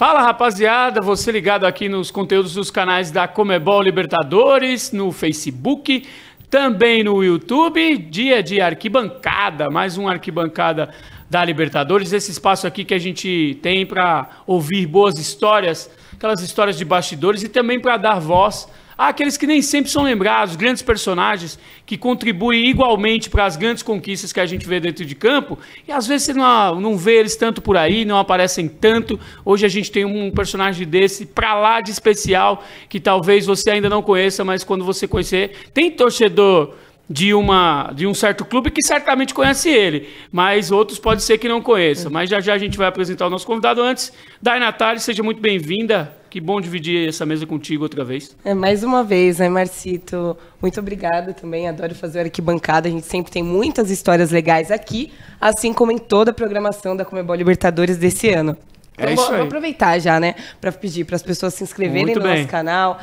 Fala rapaziada, você ligado aqui nos conteúdos dos canais da Comebol Libertadores, no Facebook, também no YouTube, dia de arquibancada, mais uma arquibancada da Libertadores, esse espaço aqui que a gente tem para ouvir boas histórias, aquelas histórias de bastidores e também para dar voz Há aqueles que nem sempre são lembrados, grandes personagens que contribuem igualmente para as grandes conquistas que a gente vê dentro de campo, e às vezes você não, não vê eles tanto por aí, não aparecem tanto. Hoje a gente tem um personagem desse para lá de especial, que talvez você ainda não conheça, mas quando você conhecer, tem torcedor de, uma, de um certo clube que certamente conhece ele, mas outros pode ser que não conheça. É. Mas já já a gente vai apresentar o nosso convidado antes. Dai Natália, seja muito bem-vinda. Que bom dividir essa mesa contigo outra vez. É, mais uma vez, né, Marcito? Muito obrigada também. Adoro fazer arquibancada. A gente sempre tem muitas histórias legais aqui, assim como em toda a programação da Comebol Libertadores desse ano. É então, é vou, vou, aproveitar já, né, para pedir para as pessoas se inscreverem Muito no bem. nosso canal,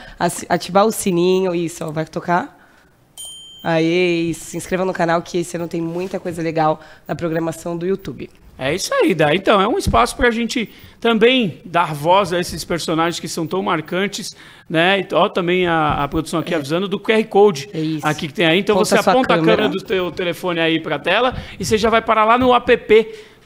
ativar o sininho, isso, ó, vai tocar? Aí, se inscreva no canal que esse ano tem muita coisa legal na programação do YouTube. É isso aí, Dá. Então, é um espaço para a gente também dar voz a esses personagens que são tão marcantes, né? E, ó, também a, a produção aqui é. avisando do QR Code é isso. aqui que tem aí. Então, você aponta câmera. a câmera do teu telefone aí para a tela e você já vai parar lá no app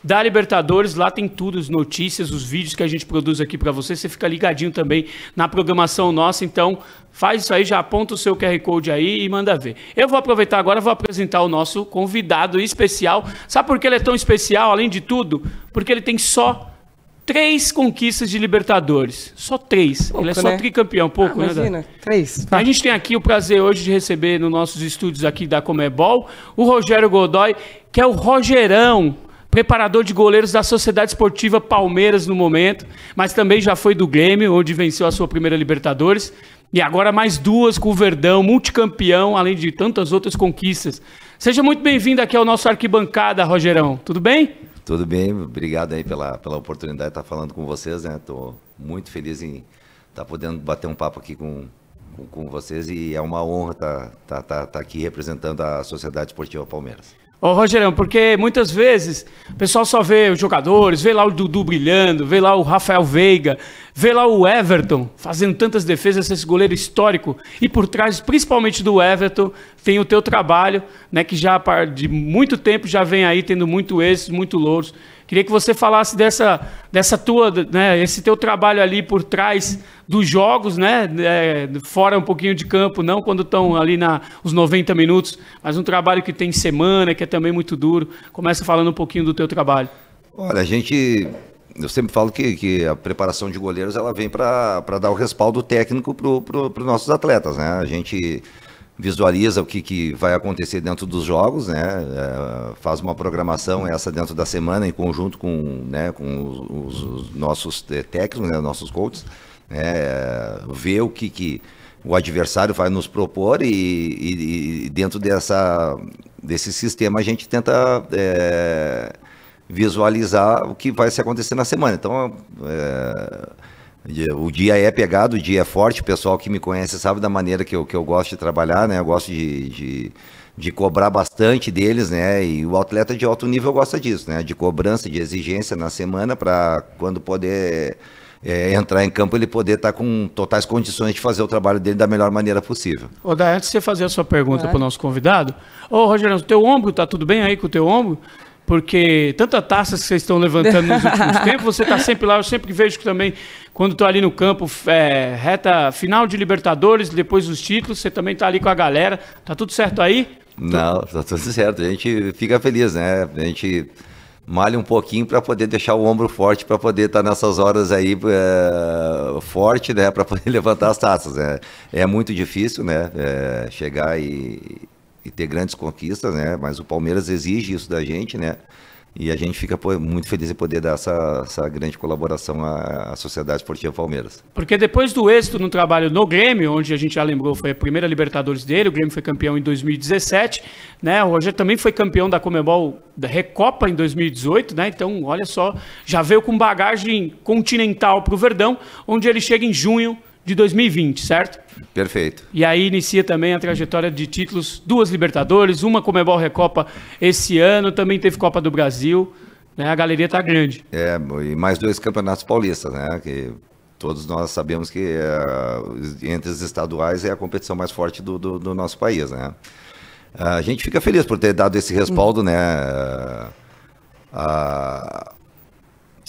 da Libertadores. Lá tem tudo, as notícias, os vídeos que a gente produz aqui para você. Você fica ligadinho também na programação nossa. Então, faz isso aí, já aponta o seu QR Code aí e manda ver. Eu vou aproveitar agora, vou apresentar o nosso convidado especial. Sabe por que ele é tão especial, além de tudo? Porque ele tem só três conquistas de Libertadores. Só três. Pouco, Ele é só né? tricampeão, ah, pouco, ah, imagina, né? Imagina, três. A gente tem aqui o prazer hoje de receber nos nossos estúdios aqui da Comebol o Rogério Godoy, que é o Rogerão preparador de goleiros da Sociedade Esportiva Palmeiras no momento, mas também já foi do Grêmio, onde venceu a sua primeira Libertadores. E agora mais duas com o Verdão, multicampeão, além de tantas outras conquistas. Seja muito bem-vindo aqui ao nosso Arquibancada, Rogerão. Tudo bem? Tudo bem, obrigado aí pela, pela oportunidade de estar falando com vocês, né? Estou muito feliz em estar podendo bater um papo aqui com, com, com vocês e é uma honra estar, estar, estar, estar aqui representando a Sociedade Esportiva Palmeiras. Ô, Rogerão, porque muitas vezes o pessoal só vê os jogadores, vê lá o Dudu brilhando, vê lá o Rafael Veiga, vê lá o Everton fazendo tantas defesas, esse goleiro histórico. E por trás, principalmente do Everton, tem o teu trabalho, né, que já de muito tempo já vem aí tendo muito êxito, muito louros. Queria que você falasse dessa, dessa tua, né, esse teu trabalho ali por trás dos jogos, né, é, fora um pouquinho de campo, não quando estão ali na os 90 minutos, mas um trabalho que tem semana, que é também muito duro. Começa falando um pouquinho do teu trabalho. Olha, a gente eu sempre falo que, que, a preparação de goleiros ela vem para dar o respaldo técnico para os nossos atletas, né? A gente visualiza o que, que vai acontecer dentro dos jogos, né? É, faz uma programação essa dentro da semana em conjunto com, né, com os, os nossos é, técnicos, né, nossos coaches, né? Vê o que, que o adversário vai nos propor e, e, e dentro dessa, desse sistema a gente tenta é, visualizar o que vai se acontecer na semana. Então, é, o dia é pegado, o dia é forte. O pessoal que me conhece sabe da maneira que eu, que eu gosto de trabalhar, né? Eu gosto de, de, de cobrar bastante deles, né? E o atleta de alto nível gosta disso, né? De cobrança, de exigência na semana para quando poder é, entrar em campo ele poder estar tá com totais condições de fazer o trabalho dele da melhor maneira possível. Ô, Daí, antes de você fazer a sua pergunta é. para o nosso convidado, ô Rogério, o teu ombro tá tudo bem aí com o teu ombro? porque tanta taça que vocês estão levantando nos últimos tempos, você está sempre lá, eu sempre vejo que também, quando estou ali no campo, é, reta final de Libertadores, depois dos títulos, você também está ali com a galera, tá tudo certo aí? Não, tá tudo certo, a gente fica feliz, né? A gente malha um pouquinho para poder deixar o ombro forte, para poder estar tá nessas horas aí é, forte, né? Para poder levantar as taças, né? É muito difícil, né? É, chegar e e ter grandes conquistas, né? Mas o Palmeiras exige isso da gente, né? E a gente fica muito feliz em poder dar essa, essa grande colaboração à, à, Sociedade Esportiva Palmeiras. Porque depois do êxito no trabalho no Grêmio, onde a gente já lembrou foi a primeira Libertadores dele, o Grêmio foi campeão em 2017, né? O Roger também foi campeão da Comebol da Recopa em 2018, né? Então, olha só, já veio com bagagem continental para o Verdão, onde ele chega em junho de 2020, certo? Perfeito. E aí inicia também a trajetória de títulos, duas Libertadores, uma Comebol Recopa esse ano, também teve Copa do Brasil, né? A galeria está grande. É, e mais dois campeonatos paulistas, né? Que todos nós sabemos que é, entre os estaduais é a competição mais forte do, do, do, nosso país, né? A gente fica feliz por ter dado esse respaldo, hum. né? A,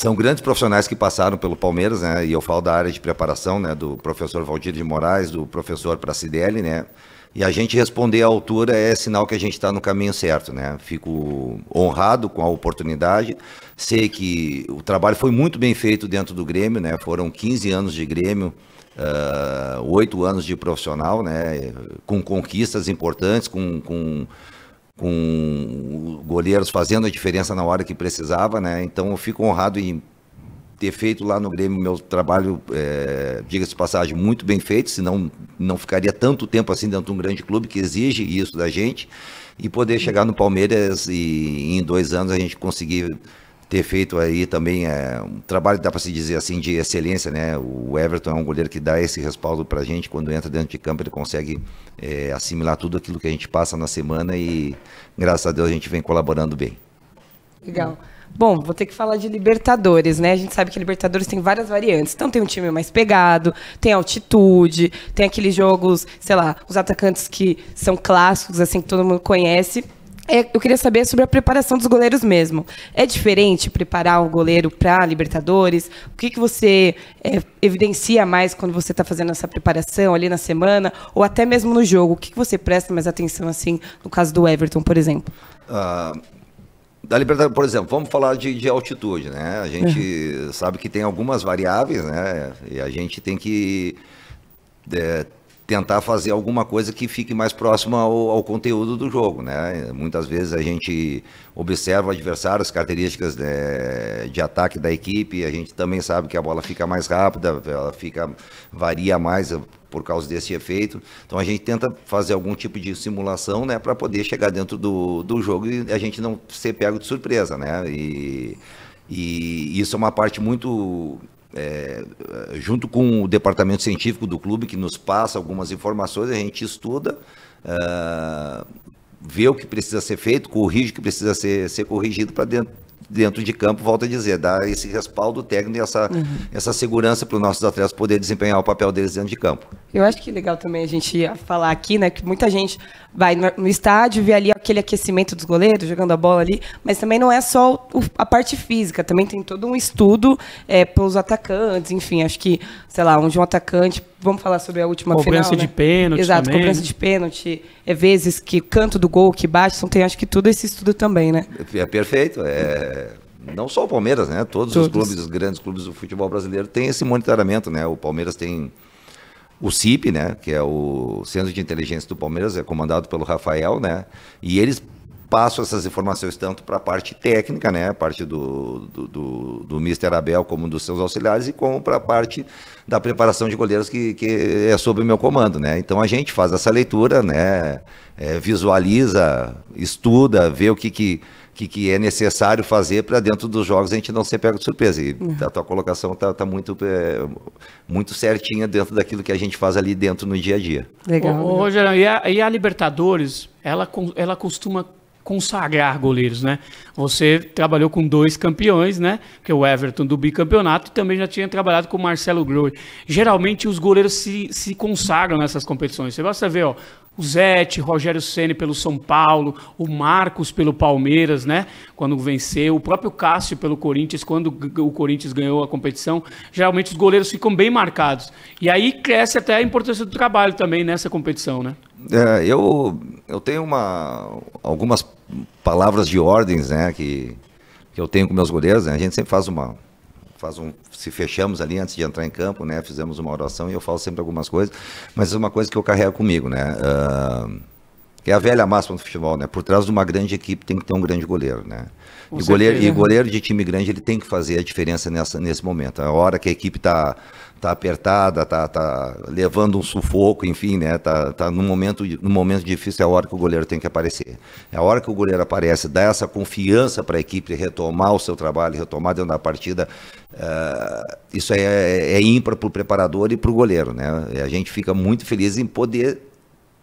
são grandes profissionais que passaram pelo Palmeiras, né? E eu falo da área de preparação, né? Do professor Valdir de Moraes, do professor Pracidelli, né? E a gente responder à altura é sinal que a gente está no caminho certo, né? Fico honrado com a oportunidade. Sei que o trabalho foi muito bem feito dentro do Grêmio, né? Foram 15 anos de Grêmio, ah, oito uh, anos de profissional, né? Com conquistas importantes, com, com com goleiros fazendo a diferença na hora que precisava, né? Então eu fico honrado em ter feito lá no Grêmio meu trabalho, é, diga-se de passagem, muito bem feito, senão não ficaria tanto tempo assim dentro de um grande clube que exige isso da gente, e poder chegar no Palmeiras e em dois anos a gente conseguir ter feito aí também é, um trabalho, dá para se dizer assim, de excelência, né? O Everton é um goleiro que dá esse respaldo para a gente, quando entra dentro de campo ele consegue é, assimilar tudo aquilo que a gente passa na semana e, graças a Deus, a gente vem colaborando bem. Legal. Bom, vou ter que falar de Libertadores, né? A gente sabe que Libertadores tem várias variantes. Então tem um time mais pegado, tem altitude, tem aqueles jogos, sei lá, os atacantes que são clássicos, assim, que todo mundo conhece. É, eu queria saber sobre a preparação dos goleiros mesmo. É diferente preparar o goleiro para Libertadores? O que, que você é, evidencia mais quando você está fazendo essa preparação ali na semana ou até mesmo no jogo? O que, que você presta mais atenção, assim, no caso do Everton, por exemplo? Uh, da Libertadores, por exemplo, vamos falar de, de altitude, né? A gente uhum. sabe que tem algumas variáveis, né? E a gente tem que... É, tentar fazer alguma coisa que fique mais próxima ao, ao, conteúdo do jogo, né? Muitas vezes a gente observa adversários, características de, né, de, ataque da equipe, a gente também sabe que a bola fica mais rápida, ela fica varia mais eh, por causa desse efeito. Então a gente tenta fazer algum tipo de simulação, né, para poder chegar dentro do, do jogo e a gente não ser pego de surpresa, né? E, e isso é uma parte muito é, junto com o departamento científico do clube, que nos passa algumas informações, a gente estuda, é, vê o que precisa ser feito, corrige o que precisa ser, ser corrigido para dentro dentro de campo, volta a dizer, dar esse respaldo técnico e essa, uhum. essa segurança para os nossos atletas poder desempenhar o papel deles dentro de campo. Eu acho que legal também a gente falar aqui, né, que muita gente vai no estádio, vê ali aquele aquecimento dos goleiros, jogando a bola ali, mas também não é só a parte física, também tem todo um estudo é, os atacantes, enfim, acho que, sei lá, onde um atacante Vamos falar sobre a última cobrança final, de né? pênalti. Exato, também. cobrança de pênalti. É vezes que canto do gol, que bate, então tem acho que tudo esse estudo também, né? É perfeito. É... Não só o Palmeiras, né? Todos, Todos, os clubes, os grandes clubes do futebol brasileiro têm esse monitoramento, né? O Palmeiras tem o CIP, né? Que é o Centro de Inteligência do Palmeiras, é comandado pelo Rafael, né? E eles passo essas informações tanto para a parte técnica, né, a parte do, do, do, do Mr. Abel como dos seus auxiliares, e como para a parte da preparação de goleiros que, que é sob o meu comando. Né? Então a gente faz essa leitura, né, é, visualiza, estuda, vê o que, que, que, que é necessário fazer para dentro dos jogos a gente não ser pego de surpresa. E uhum. a tua colocação está tá muito, é, muito certinha dentro daquilo que a gente faz ali dentro no dia a dia. Legal. Ô, ô Gerão, e a, e a Libertadores, ela, ela costuma consagrar goleiros, né? Você trabalhou com dois campeões, né? Que é o Everton do bicampeonato e também já tinha trabalhado com o Marcelo Groi. Geralmente os goleiros se, se consagram nessas competições. Você basta ver, ó, o Zete, Rogério Ceni pelo São Paulo, o Marcos pelo Palmeiras, né? Quando venceu, o próprio Cássio pelo Corinthians, quando o Corinthians ganhou a competição, geralmente os goleiros ficam bem marcados. E aí cresce até a importância do trabalho também nessa competição, né? É, eu, eu tenho uma, algumas palavras de ordens, né? Que, que eu tenho com meus goleiros, né? A gente sempre faz uma, faz um, se fechamos ali antes de entrar em campo, né? Fizemos uma oração e eu falo sempre algumas coisas, mas é uma coisa que eu carrego comigo, né? Uh, que é a velha máxima do futebol, né? Por trás de uma grande equipe tem que ter um grande goleiro, né? e goleiro, e goleiro de time grande ele tem que fazer a diferença nessa, nesse momento. A hora que a equipe está tá apertada, tá, tá levando um sufoco, enfim, né? Tá, tá num, momento, num momento difícil, é a hora que o goleiro tem que aparecer. É a hora que o goleiro aparece, dá essa confiança para a equipe retomar o seu trabalho, retomar dentro da partida. Uh, isso é, é, é ímpar para o preparador e para o goleiro, né? A gente fica muito feliz em poder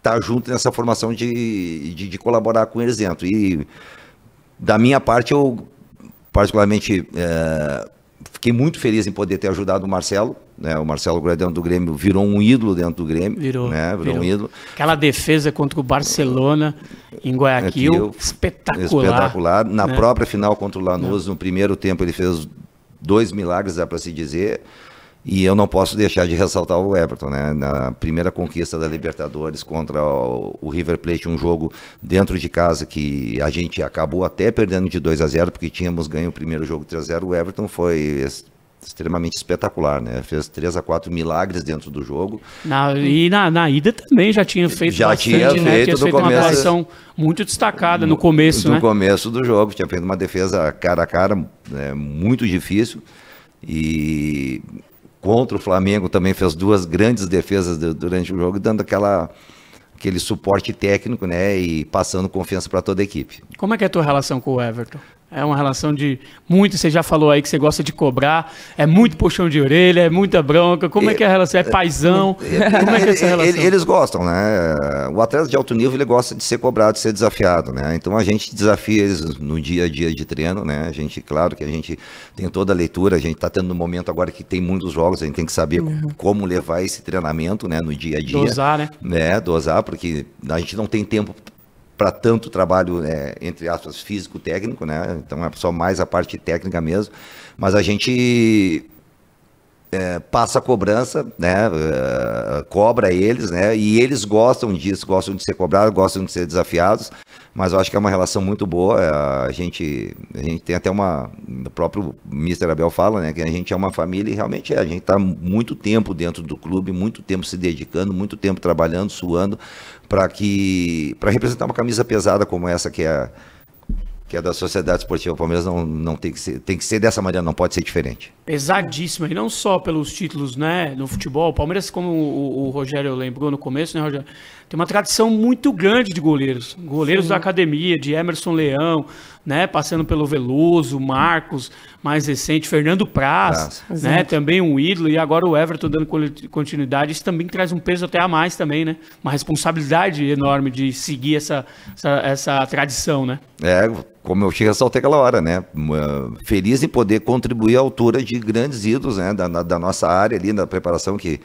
estar tá junto nessa formação de, de, de, colaborar com eles dentro. E da minha parte, eu particularmente é, fiquei muito feliz em poder ter ajudado o Marcelo. Né? O Marcelo dentro do Grêmio virou um ídolo dentro do Grêmio. Virou, né? virou, virou. um ídolo. Aquela defesa contra o Barcelona em Guayaquil, espetacular. Espetacular. Na né? própria final contra o Lanús, no primeiro tempo ele fez dois milagres, dá para se dizer. E eu não posso deixar de ressaltar o Everton, né? Na primeira conquista da Libertadores contra o River Plate, um jogo dentro de casa que a gente acabou até perdendo de 2 a 0 porque tínhamos ganho o primeiro jogo 3 a 0 O Everton foi extremamente espetacular, né? Fez três a quatro milagres dentro do jogo. Na, e na, na ida também já tinha feito já bastante, tinha feito, né? Feito, tinha feito começo, uma atuação muito destacada no, no começo, no né? começo do jogo, tinha feito uma defesa cara a cara, né, muito difícil. E contra o Flamengo também fez duas grandes defesas de, durante o jogo, dando aquela aquele suporte técnico, né, e passando confiança para toda a equipe. Como é que é a tua relação com o Everton? É uma relação de muito, você já falou aí que você gosta de cobrar, é muito puxão de orelha, é muita bronca. Como é que é a relação? É, é paisão? É, é, como é que é essa relação? Eles gostam, né? O atleta de alto nível ele gosta de ser cobrado, de ser desafiado, né? Então a gente desafia eles no dia a dia de treino, né? A gente, claro que a gente tem toda a leitura, a gente está tendo um momento agora que tem muitos jogos, a gente tem que saber uhum. como levar esse treinamento, né, no dia a dia. Dosar, né? Né, dosar, porque a gente não tem tempo para tanto trabalho, é, entre aspas, físico-técnico, né? Então é só mais a parte técnica mesmo. Mas a gente é, passa a cobrança, né? É, cobra eles, né? E eles gostam disso, gostam de ser cobrados, gostam de ser desafiados. Mas eu acho que é uma relação muito boa. É, a gente, a gente tem até uma. O próprio Mr. Abel fala, né? Que a gente é uma família e realmente é. A gente está muito tempo dentro do clube, muito tempo se dedicando, muito tempo trabalhando, suando, para que. para representar uma camisa pesada como essa que é que é da Sociedade Esportiva Palmeiras, não, não tem, que ser, tem que ser dessa maneira, não pode ser diferente. Pesadíssima, e não só pelos títulos né, no futebol. O Palmeiras, como o, o, Rogério lembrou no começo, né, Rogério? Tem uma tradição muito grande de goleiros. Goleiros Sim. da academia, de Emerson Leão, né? Passando pelo Veloso, Marcos, mais recente, Fernando Praz, Praz. né? Também um ídolo, e agora o Everton dando continuidade, isso também traz um peso até a mais também, né? Uma responsabilidade enorme de seguir essa, essa, essa tradição, né? É, como eu cheguei a aquela hora, né? Feliz em poder contribuir à altura de grandes ídolos, né? Da, da nossa área ali, da preparação que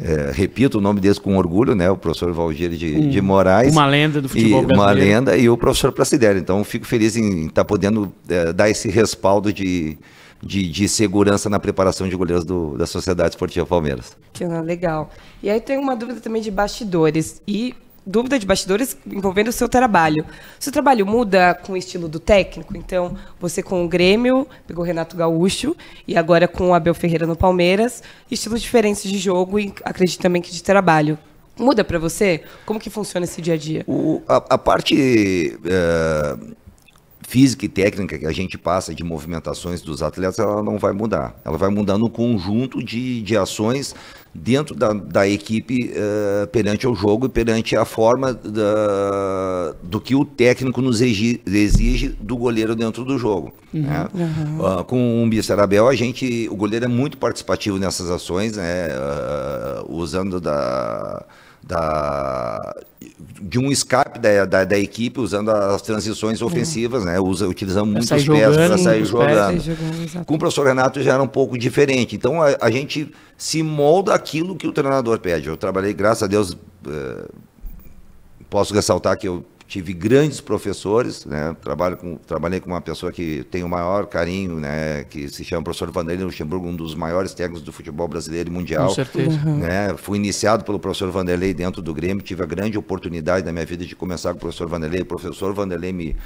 é, repito o nome deles com orgulho, né? O professor Valdir de, um, de hum. Moraes. Uma lenda do futebol e, brasileiro. Uma lenda e o professor Placidelli. Então, fico feliz em estar tá podendo é, dar esse respaldo de, de, de, segurança na preparação de goleiros do, da Sociedade Esportiva Palmeiras. Que legal. E aí tem uma dúvida também de bastidores e dúvida de bastidores envolvendo o seu trabalho. O seu trabalho muda com o estilo do técnico? Então, você com o Grêmio, pegou o Renato Gaúcho, e agora com o Abel Ferreira no Palmeiras, estilos diferentes de jogo e acredito também que de trabalho. Muda para você? Como que funciona esse dia a dia? O, a, a, parte... Uh física e técnica que a gente passa de movimentações dos atletas, ela não vai mudar. Ela vai mudar no conjunto de, de ações dentro da, da equipe uh, perante o jogo e perante a forma da, do que o técnico nos exige, do goleiro dentro do jogo. Uhum, né? uhum. Uh, com o Bicerabel, a gente, o goleiro é muito participativo nessas ações, né? Uh, usando da da, de um escape da, da, da, equipe usando as transições é. ofensivas, né? Usa, utilizando muitos pés para sair jogando. jogando Com o professor Renato já era um pouco diferente. Então a, a, gente se molda aquilo que o treinador pede. Eu trabalhei, graças a Deus, uh, posso ressaltar que eu tive grandes professores, né? Trabalho com, trabalhei com uma pessoa que tem o maior carinho, né? Que se chama professor Vanderlei Luxemburgo, um dos maiores técnicos do futebol brasileiro e mundial. Com certeza. Uhum. Né? Fui iniciado pelo professor Vanderlei dentro do Grêmio, tive a grande oportunidade na minha vida de começar com o professor Vanderlei. O professor Vanderlei me,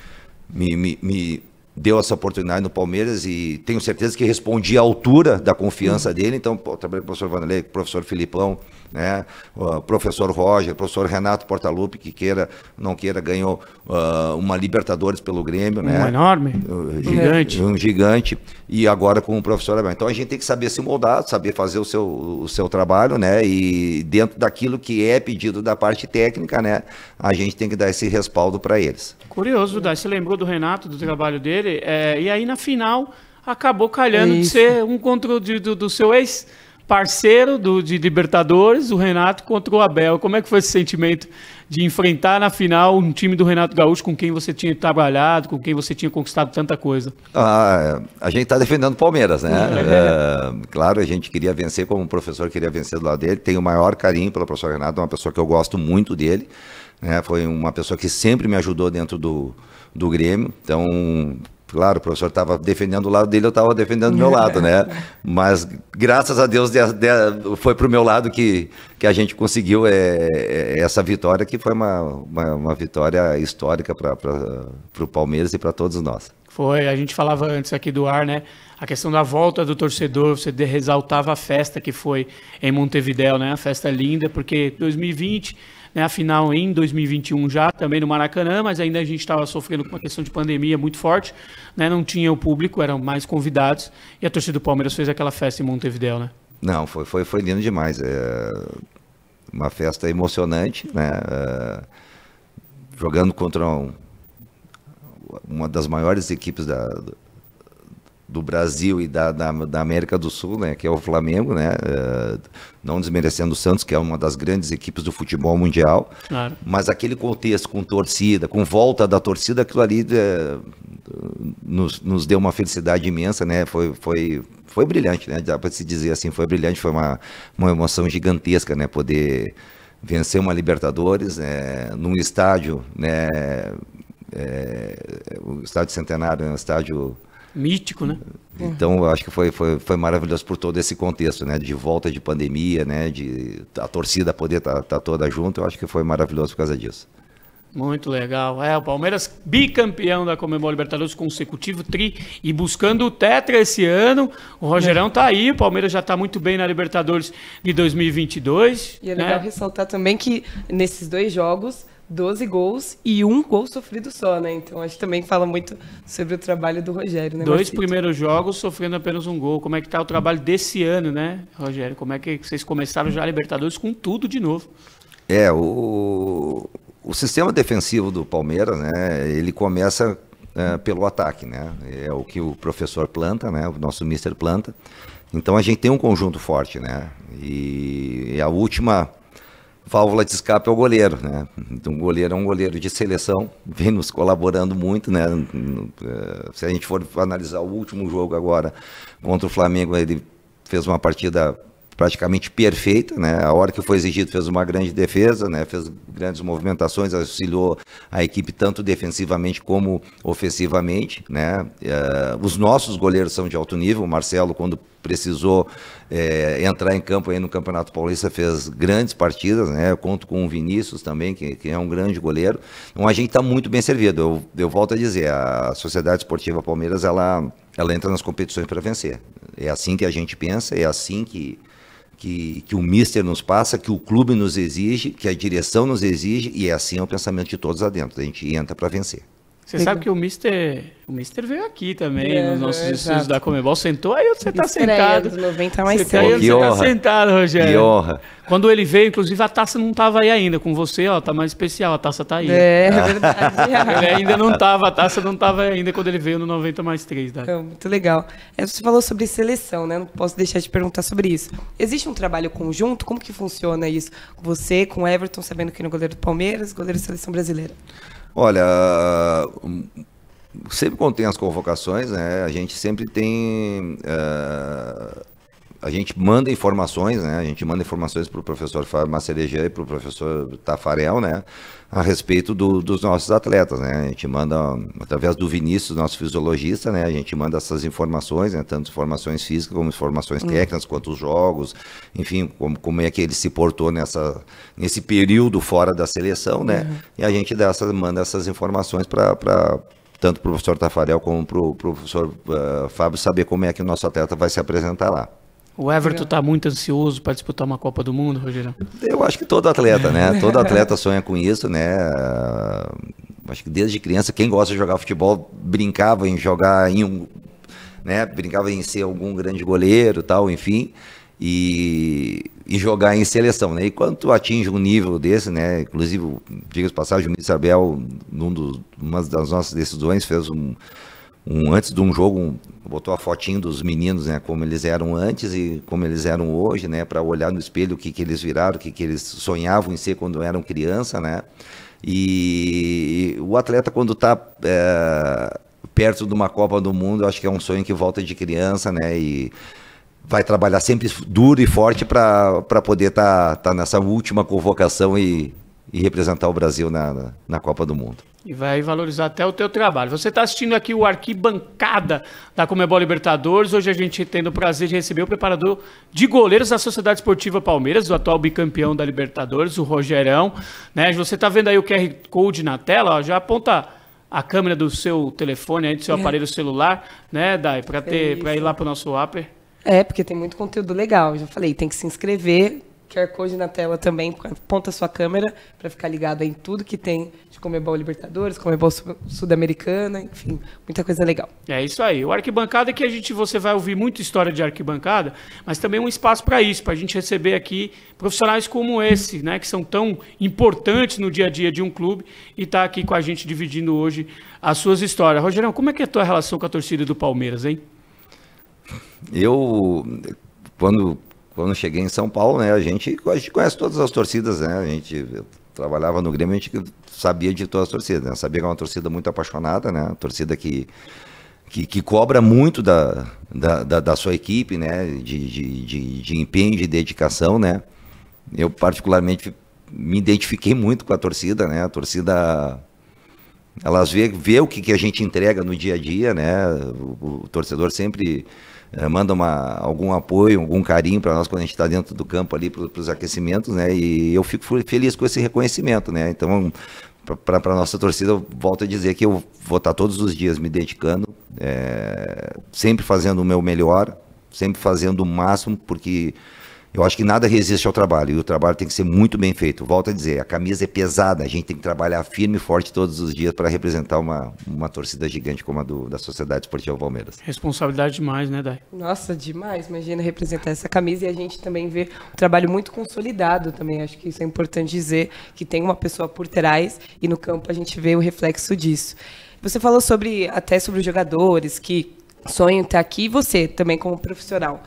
me, me, me deu essa oportunidade no Palmeiras e tenho certeza que respondi à altura da confiança uhum. dele. Então, trabalhei com o professor Vanderlei, com o professor Filipão, né? O professor Roger, o professor Renato Portaluppi, que queira, não queira, ganhou uh, uma Libertadores pelo Grêmio, né? um né? enorme, um gigante. Um gigante, e agora com o professor Abel. Então a gente tem que saber se moldar, saber fazer o seu, o seu trabalho, né? E dentro daquilo que é pedido da parte técnica, né? A gente tem que dar esse respaldo para eles. Curioso, Dai, você lembrou do Renato, do trabalho dele, é, e aí na final acabou calhando é de ser um contra do, do seu ex parceiro do, de Libertadores, o Renato contra o Abel. Como é que foi esse sentimento de enfrentar na final um time do Renato Gaúcho com quem você tinha trabalhado, com quem você tinha conquistado tanta coisa? Ah, a gente está defendendo o Palmeiras, né? É. É, claro, a gente queria vencer como o professor queria vencer do lado dele. Tenho o maior carinho pelo professor Renato, uma pessoa que eu gosto muito dele. Né? Foi uma pessoa que sempre me ajudou dentro do, do Grêmio. Então, Claro, o professor estava defendendo o lado dele, eu estava defendendo o meu lado, né? Mas graças a Deus de, de, foi para o meu lado que, que a gente conseguiu é, é, essa vitória, que foi uma, uma, uma vitória histórica para o Palmeiras e para todos nós. Foi, a gente falava antes aqui do ar, né? A questão da volta do torcedor, você ressaltava a festa que foi em Montevidéu, né? A festa linda, porque 2020 né, a final em 2021 já, também no Maracanã, mas ainda a gente estava sofrendo com uma questão de pandemia muito forte, né, não tinha o público, eram mais convidados, e a torcida do Palmeiras fez aquela festa em Montevideo, né? Não, foi, foi, foi lindo demais. É uma festa emocionante, né? É... jogando contra um, uma das maiores equipes da, do Brasil e da, da, da, América do Sul, né, que é o Flamengo, né, eh, não desmerecendo o Santos, que é uma das grandes equipes do futebol mundial, claro. mas aquele contexto com torcida, com volta da torcida, aquilo ali eh, nos, nos deu uma felicidade imensa, né, foi, foi, foi brilhante, né, dá para se dizer assim, foi brilhante, foi uma, uma emoção gigantesca, né, poder vencer uma Libertadores né, num estádio, né, é, o estádio centenário né, um estádio Mítico, né? Então, eu acho que foi, foi, foi maravilhoso por todo esse contexto, né? De volta de pandemia, né? De a torcida poder estar tá, tá toda junto, eu acho que foi maravilhoso por causa disso. Muito legal. É, o Palmeiras bicampeão da Comembol Libertadores consecutivo, tri, e buscando o Tetra esse ano. O Rogerão é. tá aí, o Palmeiras já tá muito bem na Libertadores de 2022. E é legal né? ressaltar também que nesses dois jogos 12 gols e um gol sofrido só, né? Então acho que também fala muito sobre o trabalho do Rogério, né? Dois Marcito? primeiros jogos sofrendo apenas um gol. Como é que tá o trabalho desse ano, né, Rogério? Como é que vocês começaram já a Libertadores com tudo de novo? É, o, o sistema defensivo do Palmeiras, né? Ele começa é, pelo ataque, né? É o que o professor planta, né? O nosso mister planta. Então a gente tem um conjunto forte, né? E é a última válvula de escape é o goleiro, né? Então, o goleiro é um goleiro de seleção, vem nos colaborando muito, né? Se a gente for analisar o último jogo agora contra o Flamengo, ele fez uma partida praticamente perfeita, né? A hora que foi exigido fez uma grande defesa, né? Fez grandes movimentações, auxiliou a equipe tanto defensivamente como ofensivamente, né? Eh, os nossos goleiros são de alto nível. O Marcelo, quando precisou é, entrar em campo aí no Campeonato Paulista, fez grandes partidas, né? Eu conto com o Vinícius também, que, que é um grande goleiro. Então a gente está muito bem servido. Eu, eu volto a dizer, a Sociedade Esportiva Palmeiras, ela ela entra nas competições para vencer. É assim que a gente pensa, é assim que que, que o mister nos passa, que o clube nos exige, que a direção nos exige, e é assim é o pensamento de todos adentro. A gente entra para vencer. Você sabe que o Mister, o Mister veio aqui também, é, nos nossos é, estudos da Comebol, sentou, aí você tá está sentado. Dos 90 mais você, tá, aí, você tá sentado, Rogério. Que honra. Quando ele veio, inclusive, a taça não estava aí ainda. Com você, ó, tá mais especial, a taça tá aí. É, é verdade. ele ainda não estava, a taça não estava ainda quando ele veio no 90 mais 3. Tá? Então, muito legal. É, você falou sobre seleção, né? Não posso deixar de perguntar sobre isso. Existe um trabalho conjunto? Como que funciona isso? Você, com o Everton, sabendo que no goleiro do Palmeiras, goleiro da seleção brasileira. Olha, sempre quando tem as convocações, né, a gente sempre tem uh, a gente manda informações, né? A gente manda informações para o professor Macerejeira e para o professor Tafarel, né? A respeito do, dos nossos atletas, né? A gente manda, através do Vinícius, nosso fisiologista, né? A gente manda essas informações, né? Tanto informações físicas como informações hum. técnicas, quanto os jogos, enfim, como, como é que ele se portou nessa, nesse período fora da seleção, né? Uhum. E a gente dessa manda essas informações para tanto para o professor Tafarel como para o professor uh, Fábio saber como é que o nosso atleta vai se apresentar lá. O Everton está muito ansioso para disputar uma Copa do Mundo, Rogerão? Eu acho que todo atleta, né? Todo atleta sonha com isso, né? Acho que desde criança, quem gosta de jogar futebol brincava em jogar em um. Né? Brincava em ser algum grande goleiro tal, enfim. E, e jogar em seleção, né? E quando tu atinge um nível desse, né? Inclusive, diga-se passagem, o Isabel, numa das nossas decisões, fez um um antes de um jogo, um, botou a fotinho dos meninos, né, como eles eram antes e como eles eram hoje, né, para olhar no espelho o que, que eles viraram, o que, que eles sonhavam em ser quando eram criança, né? E, e o atleta quando está é, perto de uma Copa do Mundo, eu acho que é um sonho que volta de criança, né? E vai trabalhar sempre duro e forte para poder estar tá, tá nessa última convocação e e representar o Brasil na, na, na Copa do Mundo. E vai valorizar até o teu trabalho. Você está assistindo aqui o Arquibancada da Comebol Libertadores. Hoje a gente tendo o prazer de receber o preparador de goleiros da Sociedade Esportiva Palmeiras, o atual bicampeão da Libertadores, o Rogerão. Né? Você está vendo aí o QR Code na tela, ó, já aponta a câmera do seu telefone, aí, do seu é. aparelho celular, né, Dai, para é ir lá para o nosso app É, porque tem muito conteúdo legal. Eu já falei, tem que se inscrever, QR Code na tela também, aponta sua câmera para ficar ligado em tudo que tem de Comebol Libertadores, Comebol sud americana enfim, muita coisa legal. É isso aí. O Arquibancada é que a gente, você vai ouvir muita história de arquibancada, mas também um espaço para isso, para a gente receber aqui profissionais como esse, né, que são tão importantes no dia a dia de um clube e está aqui com a gente dividindo hoje as suas histórias. Rogerão, como é que é a tua relação com a torcida do Palmeiras, hein? Eu, quando quando cheguei em São Paulo, né, a gente, a gente conhece todas as torcidas, né? A gente trabalhava no Grêmio, a gente sabia de todas as torcidas, né? Sabia que é uma torcida muito apaixonada, né? Uma torcida que, que, que cobra muito da, da, da, da sua equipe, né? De, de, de, de, empenho, de dedicação, né? Eu particularmente me identifiquei muito com a torcida, né? A torcida... Elas vê, vê o que, que a gente entrega no dia a dia, né? o, o torcedor sempre é, manda uma, algum apoio, algum carinho para nós quando a gente está dentro do campo ali para os aquecimentos, né? E eu fico feliz com esse reconhecimento, né? Então, para a nossa torcida, eu volto a dizer que eu vou estar tá todos os dias me dedicando, é, sempre fazendo o meu melhor, sempre fazendo o máximo, porque eu acho que nada resiste ao trabalho e o trabalho tem que ser muito bem feito. Volto a dizer, a camisa é pesada, a gente tem que trabalhar firme e forte todos os dias para representar uma, uma torcida gigante como a do, da Sociedade Esportiva Palmeiras. Responsabilidade demais, né, Dai? Nossa, demais. Imagina representar essa camisa e a gente também vê o trabalho muito consolidado também. Acho que isso é importante dizer, que tem uma pessoa por trás e no campo a gente vê o reflexo disso. Você falou sobre até sobre os jogadores que sonham estar aqui e você também como profissional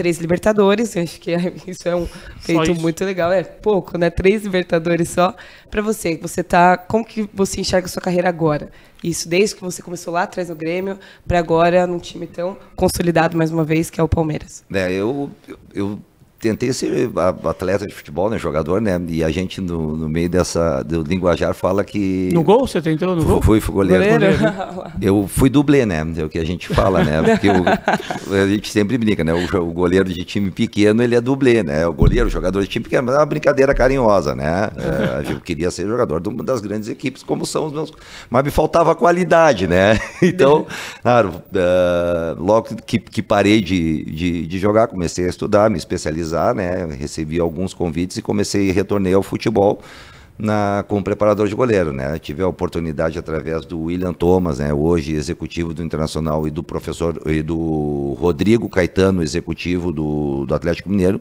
três Libertadores, acho que é, isso é um feito muito legal, é pouco, né? Três Libertadores só para você. Você tá, como que você enxerga a sua carreira agora? Isso desde que você começou lá atrás no Grêmio para agora num time tão consolidado mais uma vez que é o Palmeiras. É, eu, eu tentei ser atleta de futebol, né, jogador, né? E a gente no, no meio dessa do linguajar fala que no gol você tentou no gol? Fui, fui goleiro. goleiro. Eu fui dublê, né? É o que a gente fala, né? Porque o, a gente sempre brinca, né? O, o, goleiro de time pequeno ele é dublê, né? O goleiro, o jogador de time pequeno, mas é uma brincadeira carinhosa, né? É, é eu queria ser jogador de uma das grandes equipes, como são os meus, mas me faltava qualidade, né? Então, claro, uh, logo que, que parei de, de, de jogar, comecei a estudar, me especializar né? Recebi alguns convites e comecei e retornei ao futebol na, como preparador de goleiro, né? Tive a oportunidade através do William Thomas, né? Hoje executivo do Internacional e do professor e do Rodrigo Caetano, executivo do, do Atlético Mineiro,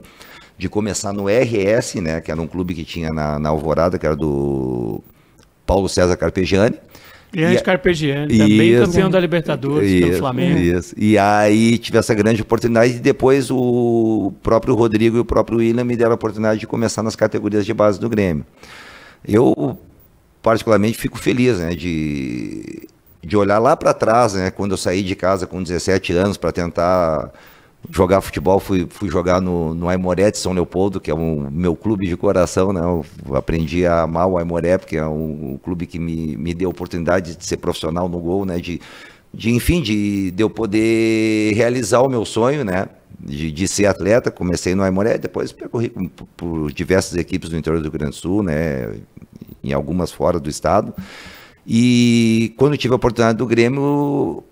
de começar no RS, né? Que era um clube que tinha na, na Alvorada, que era do Paulo César Carpegiani e, e também isso, campeão da Libertadores, isso, pelo Flamengo. Isso. E aí tive essa grande oportunidade e depois o próprio Rodrigo e o próprio William me deram a oportunidade de começar nas categorias de base do Grêmio. Eu, particularmente, fico feliz né, de, de olhar lá para trás, né, quando eu saí de casa com 17 anos para tentar jogar futebol, fui, fui jogar no, no Aimoré de São Leopoldo, que é o um, meu clube de coração, né? Eu aprendi a amar o Aimoré, porque é um, um clube que me, me deu a oportunidade de ser profissional no gol, né? De, de enfim, de, de eu poder realizar o meu sonho, né? De, de ser atleta, comecei no Aimoré, depois percorri por, por diversas equipes do interior do Rio Grande do Sul, né? Em algumas fora do estado. E quando tive a oportunidade do Grêmio,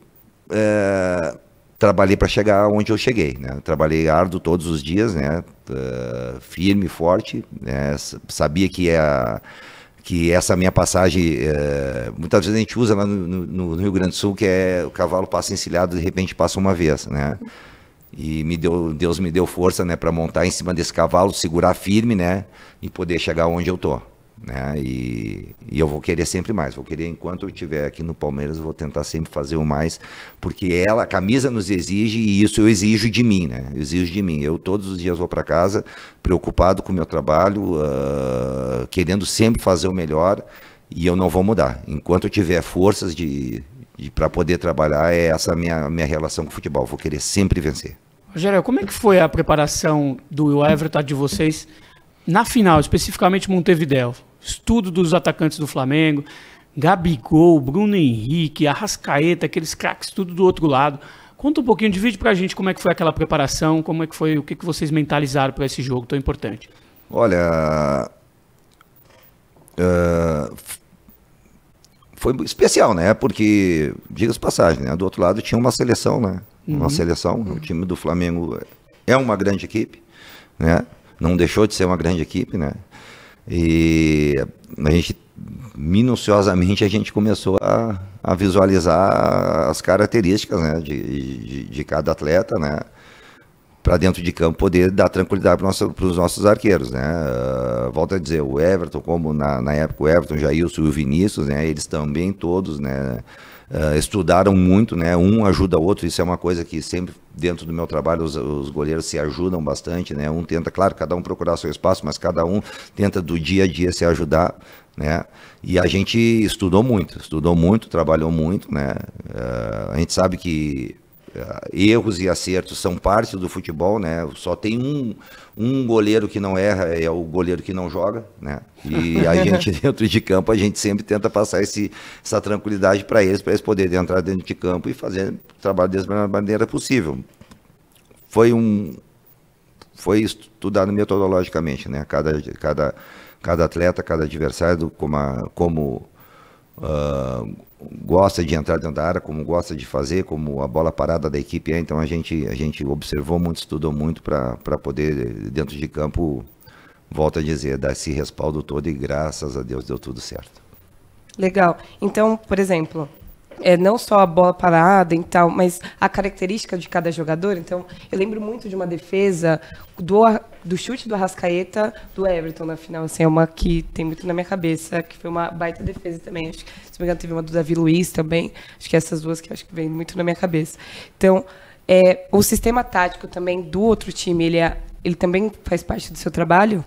é, trabalhei para chegar onde eu cheguei, né? Trabalhei árduo todos os dias, né? Uh, firme, forte, né? Sabia que é a que essa minha passagem, é, muitas vezes a gente usa lá no, no, no, Rio Grande do Sul, que é o cavalo passa encilhado e de repente passa uma vez, né? E me deu, Deus me deu força, né, para montar em cima desse cavalo, segurar firme, né, e poder chegar onde eu tô né? E, e, eu vou querer sempre mais, vou querer enquanto eu estiver aqui no Palmeiras, vou tentar sempre fazer o mais, porque ela, a camisa nos exige e isso eu exijo de mim, né? Eu exijo de mim. Eu todos os dias vou para casa preocupado com o meu trabalho, uh, querendo sempre fazer o melhor e eu não vou mudar. Enquanto eu tiver forças de, de para poder trabalhar, é essa minha minha relação com o futebol, vou querer sempre vencer. Rogério, como é que foi a preparação do Everton de vocês? Na final, especificamente Montevideo, estudo dos atacantes do Flamengo, Gabigol, Bruno Henrique, Arrascaeta, aqueles craques tudo do outro lado. Conta um pouquinho, divide pra gente como é que foi aquela preparação, como é que foi, o que, que vocês mentalizaram para esse jogo tão importante. Olha, uh, foi especial, né? Porque, diga-se passagem, né? do outro lado tinha uma seleção, né? Uma uhum. seleção, o time do Flamengo é uma grande equipe, né? Não deixou de ser uma grande equipe, né? E a gente minuciosamente a gente começou a, a visualizar as características né, de, de, de cada atleta, né, para dentro de campo poder dar tranquilidade para nosso, os nossos arqueiros. Né. Uh, volto a dizer, o Everton, como na, na época o Everton, o Jailson e o Vinícius, né, eles também todos né, uh, estudaram muito, né? Um ajuda o outro, isso é uma coisa que sempre dentro do meu trabalho os, os goleiros se ajudam bastante, né? Um tenta, claro, cada um procurar seu espaço, mas cada um tenta do dia a dia se ajudar, né? E a gente estudou muito, estudou muito, trabalhou muito, né? Uh, a gente sabe que eh, erros e acertos são parte do futebol, né? Só tem um, um goleiro que não erra, é o goleiro que não joga, né? E a gente dentro de campo, a gente sempre tenta passar esse, essa tranquilidade para eles, para eles poderem entrar dentro de campo e fazer o trabalho da melhor maneira possível. Foi um foi estudado metodologicamente, né? Cada cada cada atleta, cada adversário como a, como uh, gosta de entrar dentro da área, como gosta de fazer, como a bola parada da equipe é. Então a gente, a gente observou muito, estudou muito para poder, dentro de campo, volta a dizer, dar esse respaldo todo e graças a Deus deu tudo certo. Legal. Então, por exemplo, é, não só a bola parada e tal, mas a característica de cada jogador. Então, eu lembro muito de uma defesa do, do chute do Arrascaeta do Everton na final. Assim, é uma que tem muito na minha cabeça, que foi uma baita defesa também. Acho, se não me engano, teve uma do Davi Luiz também. Acho que essas duas que acho que vem muito na minha cabeça. Então, é, o sistema tático também do outro time, ele, é, ele também faz parte do seu trabalho?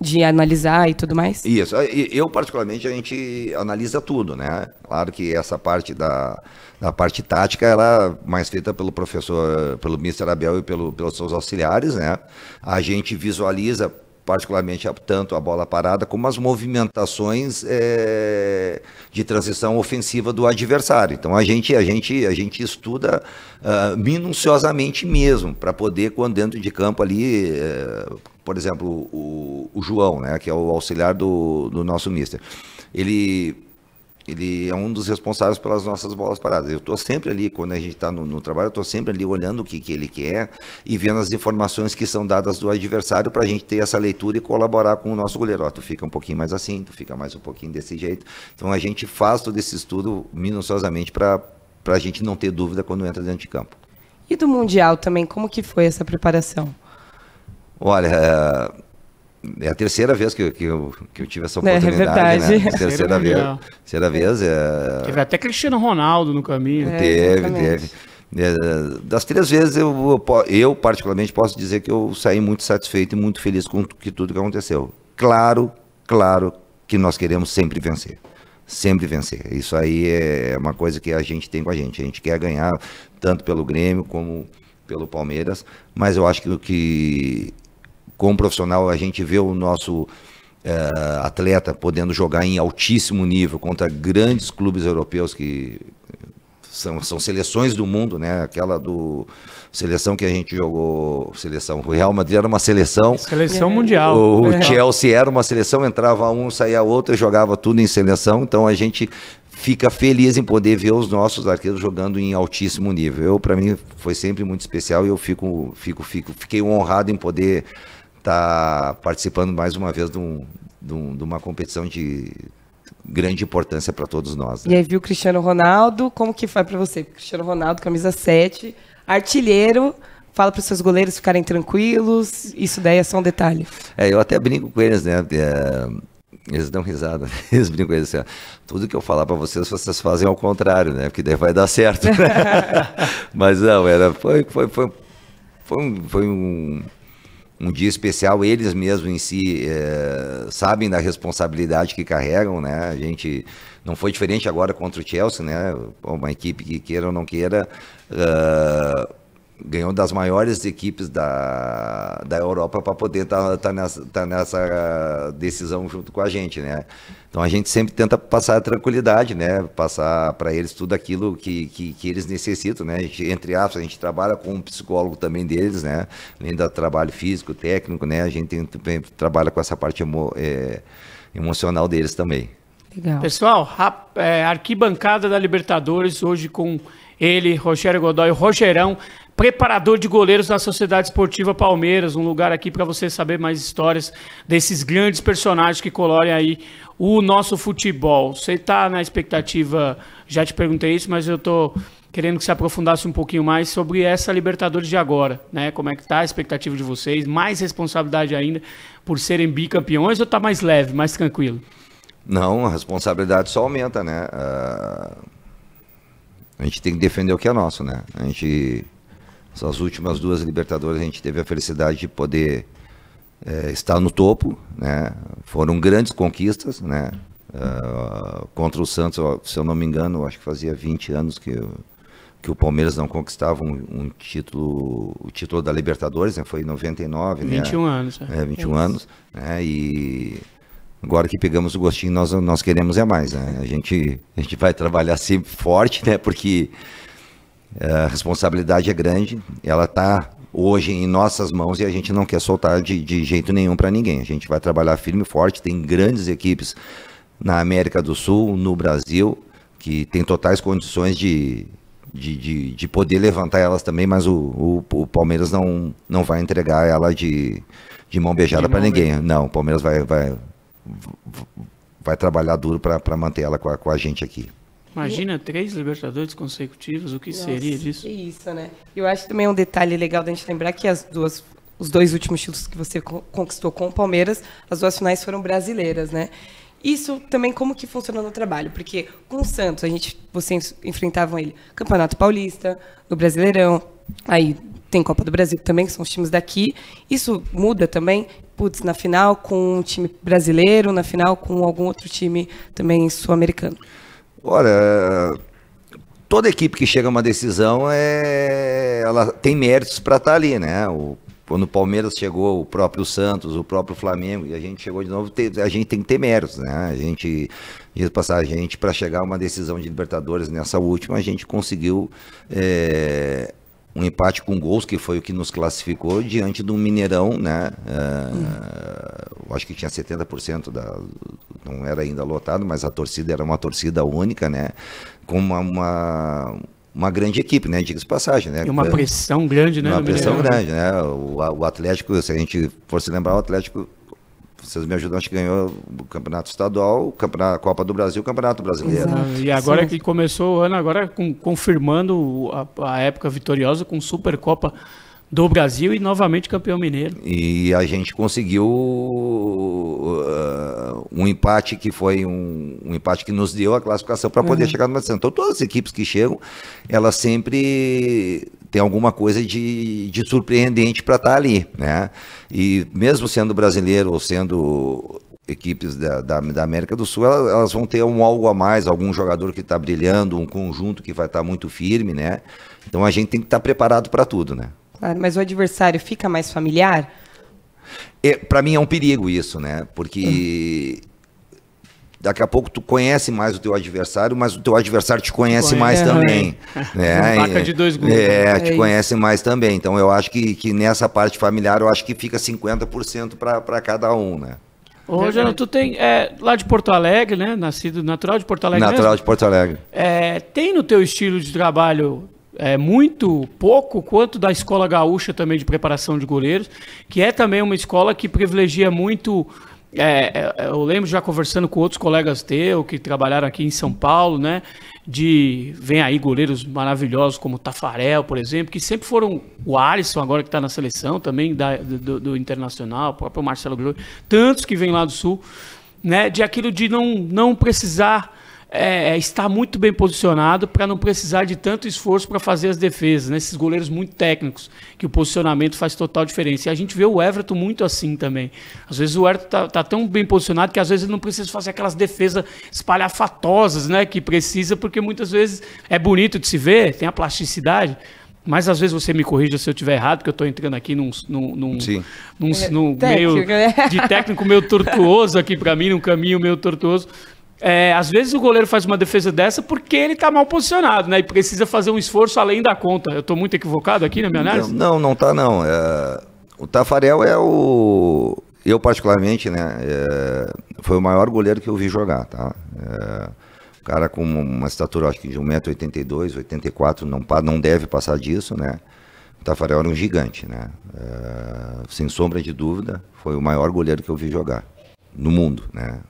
de analisar e tudo mais? Isso. Eu, particularmente, a gente analisa tudo, né? Claro que essa parte da, da parte tática, ela é mais feita pelo professor, pelo Mr. Abel e pelo, pelos seus auxiliares, né? A gente visualiza particularmente tanto a bola parada como as movimentações é, de transição ofensiva do adversário. Então a gente a gente a gente estuda uh, minuciosamente mesmo para poder quando dentro de campo ali, uh, por exemplo o, o, João, né, que é o auxiliar do, do nosso mister, ele ele é um dos responsáveis pelas nossas bolas paradas. Eu estou sempre ali, quando a gente está no, no, trabalho, eu estou sempre ali olhando o que, que ele quer e vendo as informações que são dadas do adversário para a gente ter essa leitura e colaborar com o nosso goleiro. Ó, tu fica um pouquinho mais assim, tu fica mais um pouquinho desse jeito. Então a gente faz todo esse estudo minuciosamente para a gente não ter dúvida quando entra dentro de campo. E do Mundial também, como que foi essa preparação? Olha, eh, é a terceira vez que, eu, que, eu, que eu tive essa é oportunidade. É, verdade. Né? Terceira vez. Terceira vez. É... Teve até Cristiano Ronaldo no caminho. É, teve, teve. É, das três vezes, eu, eu particularmente posso dizer que eu saí muito satisfeito e muito feliz com que tudo que aconteceu. Claro, claro que nós queremos sempre vencer. Sempre vencer. Isso aí é, é uma coisa que a gente tem com a gente. A gente quer ganhar tanto pelo Grêmio como pelo Palmeiras, mas eu acho que, o que como profissional, a gente vê o nosso é, atleta podendo jogar em altíssimo nível contra grandes clubes europeus que são, são seleções do mundo, né? Aquela do seleção que a gente jogou, seleção o Real Madrid era uma seleção, seleção mundial. O, o é. Chelsea era uma seleção, entrava um, saía outro, jogava tudo em seleção. Então a gente fica feliz em poder ver os nossos arqueiros jogando em altíssimo nível. Eu para mim foi sempre muito especial e eu fico, fico, fico, fiquei honrado em poder está participando mais uma vez de, um, de, um, de uma competição de grande importância para todos nós. Né? E aí viu o Cristiano Ronaldo, como que foi para você? Cristiano Ronaldo, camisa 7, artilheiro, fala para os seus goleiros ficarem tranquilos, isso daí é só um detalhe. É, eu até brinco com eles, né? É, eles dão risada, eles brincam com eles assim, tudo que eu falar para vocês, vocês fazem ao contrário, né? Porque daí vai dar certo. Né? Mas não, era, foi, foi, foi, foi um, foi um um dia especial. Eles mesmos em si é, sabem da responsabilidade que carregam, né? A gente não foi diferente agora contra o Chelsea, né? Uma equipe que queira ou não queira. Uh, ganhou das maiores equipes da, da Europa para poder estar tá, tá nessa, tá nessa decisão junto com a gente, né? Então a gente sempre tenta passar a tranquilidade, né? Passar para eles tudo aquilo que, que, que, eles necessitam, né? Gente, entre aspas, a gente trabalha com um psicólogo também deles, né? Além do trabalho físico, técnico, né? A gente tem, trabalha com essa parte emo, é, emocional deles também. Legal. Pessoal, é, arquibancada da Libertadores hoje com ele, Rogério Godoy, Rogerão, preparador de goleiros da Sociedade Esportiva Palmeiras, um lugar aqui para você saber mais histórias desses grandes personagens que colorem aí o nosso futebol. Você está na expectativa, já te perguntei isso, mas eu estou querendo que se aprofundasse um pouquinho mais sobre essa Libertadores de agora, né? Como é que está a expectativa de vocês? Mais responsabilidade ainda por serem bicampeões ou está mais leve, mais tranquilo? Não, a responsabilidade só aumenta, né? Uh... A gente tem que defender o que é nosso, né? A gente essas últimas duas Libertadores a gente teve a felicidade de poder é, estar no topo, né? Foram grandes conquistas, né? Uh, contra o Santos, se eu não me engano, acho que fazia 20 anos que, que o Palmeiras não conquistava um, um título, o título da Libertadores, né? Foi em 99, 21 né? anos. É, 21 é anos, né? E agora que pegamos o gostinho, nós, nós queremos é mais, né? A gente, a gente vai trabalhar sempre forte, né? Porque é, a responsabilidade é grande, ela está hoje em nossas mãos e a gente não quer soltar de, de jeito nenhum para ninguém. A gente vai trabalhar firme e forte, tem grandes equipes na América do Sul, no Brasil, que tem totais condições de, de, de, de poder levantar elas também, mas o, o, o, Palmeiras não, não vai entregar ela de, de mão beijada para ninguém. Não, o Palmeiras vai, vai, vai trabalhar duro para manter ela com a, com a gente aqui. Imagina três Libertadores consecutivos, o que Nossa, seria disso? Isso, né? Eu acho também um detalhe legal da gente lembrar que as duas, os dois últimos títulos que você conquistou com o Palmeiras, as duas finais foram brasileiras, né? Isso também como que funciona no trabalho, porque com o Santos a gente, vocês enfrentavam ele Campeonato Paulista, no Brasileirão, aí tem Copa do Brasil também, que são os times daqui. Isso muda também, putz, na final com um time brasileiro, na final com algum outro time também sul-americano. Ora, toda equipe que chega a uma decisão, é, ela tem méritos para estar tá ali, né? O, quando o Palmeiras chegou, o próprio Santos, o próprio Flamengo, e a gente chegou de novo, a gente tem que ter méritos, né? A gente, de passar a gente, para chegar a uma decisão de Libertadores nessa última, a gente conseguiu é, um empate com gols, que foi o que nos classificou, diante do Mineirão, né? Eh, eu hum. Acho que tinha 70% da. Não era ainda lotado, mas a torcida era uma torcida única, né? Com uma, uma uma grande equipe, né? Diga-se passagem, né? E uma pressão grande, né? Uma pressão né? grande, né? O, o Atlético, se a gente for se lembrar, o Atlético vocês me ajudam, acho que ganhou o Campeonato Estadual, o campeonato, a Copa do Brasil, o Campeonato Brasileiro. Exato. E agora Sim. que começou o ano, agora com, confirmando a, a, época vitoriosa com Supercopa do Brasil e novamente campeão mineiro. E a gente conseguiu uh, um empate que foi um, um, empate que nos deu a classificação para poder uhum. chegar no Mato Então todas as equipes que chegam, elas sempre tem alguma coisa de, de surpreendente para estar tá ali, né? E mesmo sendo brasileiro ou sendo equipes da, da, da, América do Sul, elas, vão ter um algo a mais, algum jogador que está brilhando, um conjunto que vai estar tá muito firme, né? Então a gente tem que estar tá preparado para tudo, né? Claro, mas o adversário fica mais familiar? É, para mim é um perigo isso, né? Porque hum daqui a pouco tu conhece mais o teu adversário, mas o teu adversário te conhece, mais né? é, também. É. Vaca de dois grupos. É, né? te é conhece mais também. Então eu acho que, que nessa parte familiar, eu acho que fica 50% para cada um, né? Ô, Jano, tu tem é, lá de Porto Alegre, né? Nascido natural de Porto Alegre. Natural mesmo? de Porto Alegre. É, tem no teu estilo de trabalho é, muito pouco quanto da escola gaúcha também de preparação de goleiros, que é também uma escola que privilegia muito é, é, eu lembro já conversando com outros colegas teus que trabalharam aqui em São Paulo, né? De vem aí goleiros maravilhosos como Tafarel, por exemplo, que sempre foram o Alisson, agora que está na seleção também da, do, do, Internacional, o próprio Marcelo Groi, tantos que vêm lá do Sul, né? De aquilo de não, não precisar é, é, está muito bem posicionado para não precisar de tanto esforço para fazer as defesas, né? esses goleiros muito técnicos, que o posicionamento faz total diferença. E a gente vê o Everton muito assim também. Às vezes o Everton está tá tão bem posicionado que às vezes ele não precisa fazer aquelas defesas espalhafatosas né? que precisa, porque muitas vezes é bonito de se ver, tem a plasticidade, mas às vezes você me corrija se eu estiver errado, porque eu estou entrando aqui num, num, num, num, é, num meio né? de técnico meio tortuoso aqui para mim, num caminho meio tortuoso. É, às vezes o goleiro faz uma defesa dessa porque ele está mal posicionado, né? E precisa fazer um esforço além da conta. Eu estou muito equivocado aqui na minha análise? Não, não está não. É... O Tafarel é o... Eu particularmente, né? É... Foi o maior goleiro que eu vi jogar, tá? É, o cara com uma estatura, acho que de 1,82m, 84 não, não deve passar disso, né? O Tafarel era um gigante, né? É, sem sombra de dúvida, foi o maior goleiro que eu vi jogar no mundo, né?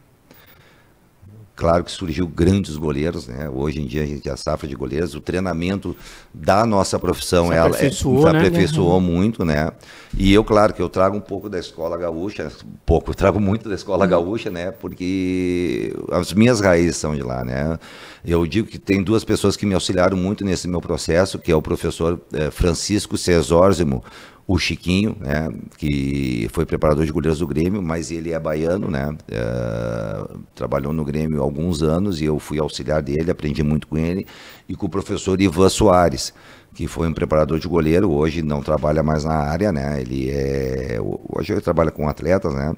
Claro que surgiu grandes goleiros, né? Hoje em dia a gente já safra de goleiros, o treinamento da nossa profissão se aperfeiçoou, ela, é, aperfeiçoou né? Uhum. muito, né? E eu, claro que eu trago um pouco da escola gaúcha, pouco, eu trago muito da escola uhum. gaúcha, né? Porque as minhas raízes são de lá, né? Eu digo que tem duas pessoas que me auxiliaram muito nesse meu processo, que é o professor eh, Francisco Cesórzimo, o Chiquinho, né, que foi preparador de goleiros do Grêmio, mas ele é baiano, né, eh, trabalhou no Grêmio há alguns anos e eu fui auxiliar dele, aprendi muito com ele, e com o professor Ivan Soares, que foi um preparador de goleiro, hoje não trabalha mais na área, né, ele é, hoje ele trabalha com atletas, né,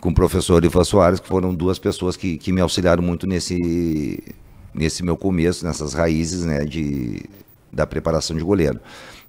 com o professor Ivan Soares, que foram duas pessoas que, que me auxiliaram muito nesse, nesse meu começo, nessas raízes, né, de, da preparação de goleiro.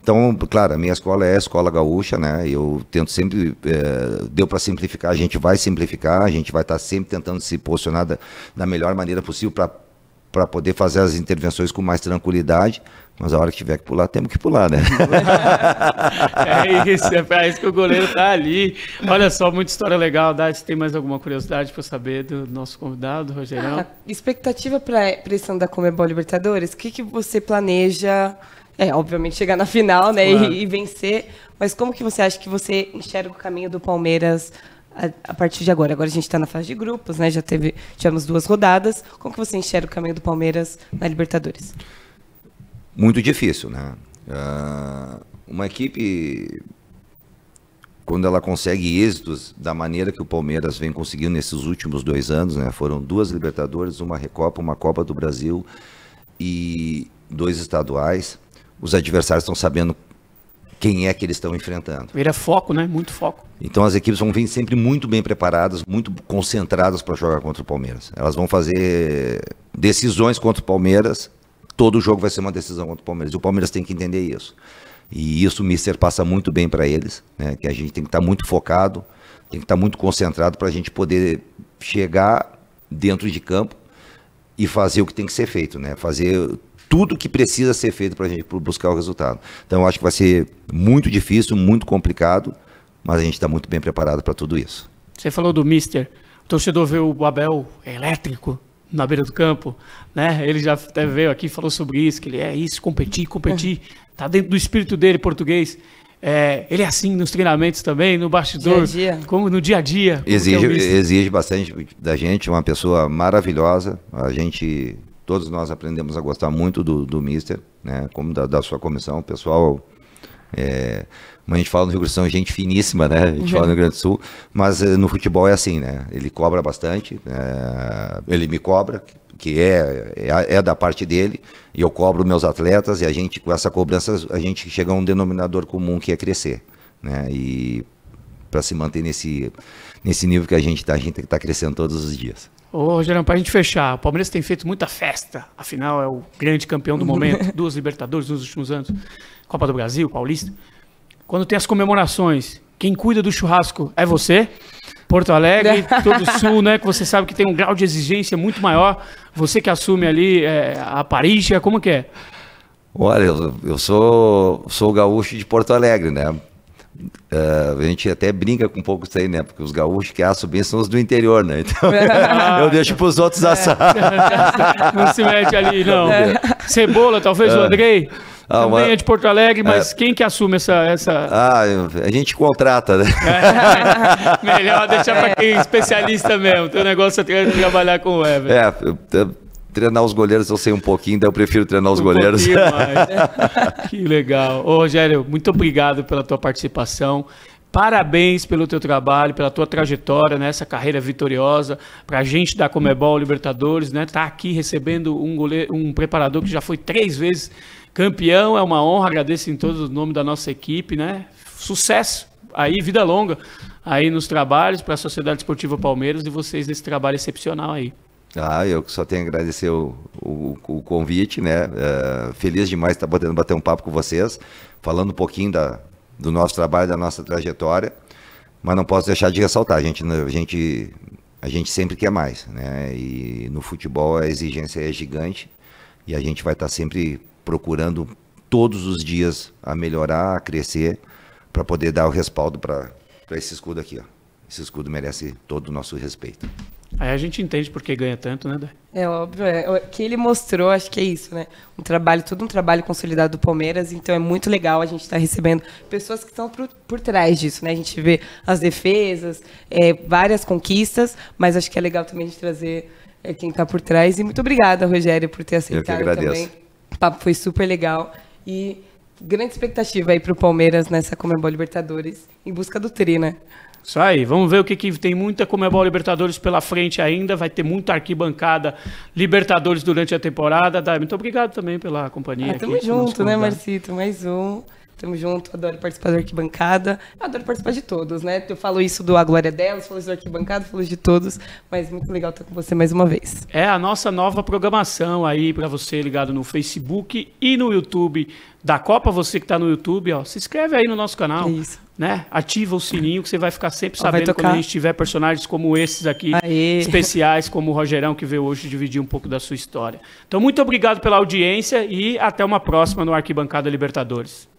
Então, claro, a minha escola é a escola gaúcha, né? Eu tento sempre, é, deu para simplificar, a gente vai simplificar, a gente vai estar tá sempre tentando se posicionar da, da melhor maneira possível para poder fazer as intervenções com mais tranquilidade, mas a hora que tiver que pular, temos que pular, né? é isso, é para isso que o goleiro tá ali. Olha só, muita história legal, Dade. Tem mais alguma curiosidade para saber do nosso convidado, Rogério? Ah, expectativa para a pressão da Comebol Libertadores? O que, que você planeja é, obviamente chegar na final, né, claro. e, e, vencer. Mas como que você acha que você enxerga o caminho do Palmeiras a, a partir de agora? Agora a gente está na fase de grupos, né? Já teve, tivemos duas rodadas. Como que você enxerga o caminho do Palmeiras na Libertadores? Muito difícil, né? Uh, uma equipe quando ela consegue êxitos da maneira que o Palmeiras vem conseguindo nesses últimos dois anos, né? Foram duas Libertadores, uma Recopa, uma Copa do Brasil e dois estaduais os adversários estão sabendo quem é que eles estão enfrentando. Ele é foco, né? Muito foco. Então as equipes vão vir sempre muito bem preparadas, muito concentradas para jogar contra o Palmeiras. Elas vão fazer decisões contra o Palmeiras. Todo jogo vai ser uma decisão contra o Palmeiras. E o Palmeiras tem que entender isso. E isso o Mister passa muito bem para eles, né? Que a gente tem que estar tá muito focado, tem que estar tá muito concentrado para a gente poder chegar dentro de campo e fazer o que tem que ser feito, né? Fazer tudo que precisa ser feito para a gente buscar o resultado. Então, acho que vai ser muito difícil, muito complicado, mas a gente está muito bem preparado para tudo isso. Você falou do Mister. O torcedor vê o Abel é elétrico na beira do campo, né? Ele já até veio aqui e falou sobre isso, que ele é isso, competir, competir. É. Tá dentro do espírito dele, português. É, ele é assim nos treinamentos também, no bastidor, dia dia. como no dia a dia. É exige, é exige bastante da gente, uma pessoa maravilhosa. A gente Todos nós aprendemos a gostar muito do, do Mister, né? Como da, da sua comissão, o pessoal. É, a gente fala no Rio Grande do Sul, é gente finíssima, né? A gente uhum. fala no Rio Grande do Sul, mas eh, no futebol é assim, né? Ele cobra bastante, é, ele me cobra, que é, é, é, da parte dele, e eu cobro meus atletas, e a gente, com essa cobrança, a gente chega a um denominador comum que é crescer, né? E para se manter nesse, nesse nível que a gente está, a gente tem tá que crescendo todos os dias. Ô, Rogério, para a gente fechar, o Palmeiras tem feito muita festa, afinal é o grande campeão do momento, duas Libertadores nos últimos anos, Copa do Brasil, Paulista. Quando tem as comemorações, quem cuida do churrasco é você. Porto Alegre, todo o sul, né? Que você sabe que tem um grau de exigência muito maior. Você que assume ali é, a Parísia, como que é? Olha, eu, eu, sou, sou gaúcho de Porto Alegre, né? Uh, a gente até brinca com um pouco isso aí, né? Porque os gaúchos que assam bem são os do interior, né? Então ah, eu deixo para os outros é, assar. Não se mete ali, não. É. Cebola, talvez o ah. Andrei. Ah, Também uma... é de Porto Alegre, é. mas quem que assume essa, essa. Ah, a gente contrata, né? Melhor deixar para quem é especialista mesmo. Tem um negócio de trabalhar com o Everton. É, treinar os goleiros eu sei um pouquinho, então eu prefiro treinar os um goleiros. que legal. Ô, Rogério, muito obrigado pela tua participação. Parabéns pelo teu trabalho, pela tua trajetória nessa né? carreira vitoriosa. Para a gente da Comebol Libertadores, né? Tá aqui recebendo um goleiro, um preparador que já foi três vezes campeão. É uma honra. Agradeço em todos os nomes da nossa equipe, né? Sucesso aí, vida longa aí nos trabalhos para a Sociedade Esportiva Palmeiras e vocês nesse trabalho excepcional aí. Ah, eu só tenho a agradecer o, o, o convite, né? É, feliz demais estar tá podendo bater um papo com vocês, falando um pouquinho da, do nosso trabalho, da nossa trajetória, mas não posso deixar de ressaltar, a gente, né, a gente, a gente sempre quer mais, né? E no futebol a exigência é gigante e a gente vai estar tá sempre procurando todos os dias a melhorar, a crescer, para poder dar o respaldo para esse escudo aqui, ó. Esse escudo merece todo o nosso respeito. Aí a gente entende por que ganha tanto, né, Dai? É óbvio. É. O que ele mostrou, acho que é isso, né? Um trabalho, todo um trabalho consolidado do Palmeiras. Então é muito legal a gente estar tá recebendo pessoas que estão por, por trás disso, né? A gente vê as defesas, é, várias conquistas, mas acho que é legal também a gente trazer é, quem está por trás. E muito obrigada, Rogério, por ter aceitado Eu que agradeço. também. O papo foi super legal. E grande expectativa aí para o Palmeiras nessa Comembol Libertadores, em busca do tri, né? Isso aí, vamos ver o que, que tem muita Comebol Libertadores pela frente ainda, vai ter muita arquibancada Libertadores durante a temporada. Dai, muito obrigado também pela companhia. Ah, tamo aqui, junto, né, Marcito? Mais um. Tamo junto, adoro participar da arquibancada. Adoro participar de todos, né? Eu falo isso do A Glória Delas, falo isso da arquibancada, falo de todos, mas muito legal estar com você mais uma vez. É a nossa nova programação aí para você ligado no Facebook e no YouTube da Copa. Você que tá no YouTube, ó, se inscreve aí no nosso canal. isso né? Ativa o sininho que você vai ficar sempre sabendo quando a gente tiver personagens como esses aqui, Aê. especiais, como o Rogerão, que veio hoje dividir um pouco da sua história. Então, muito obrigado pela audiência e até uma próxima no Arquibancada Libertadores.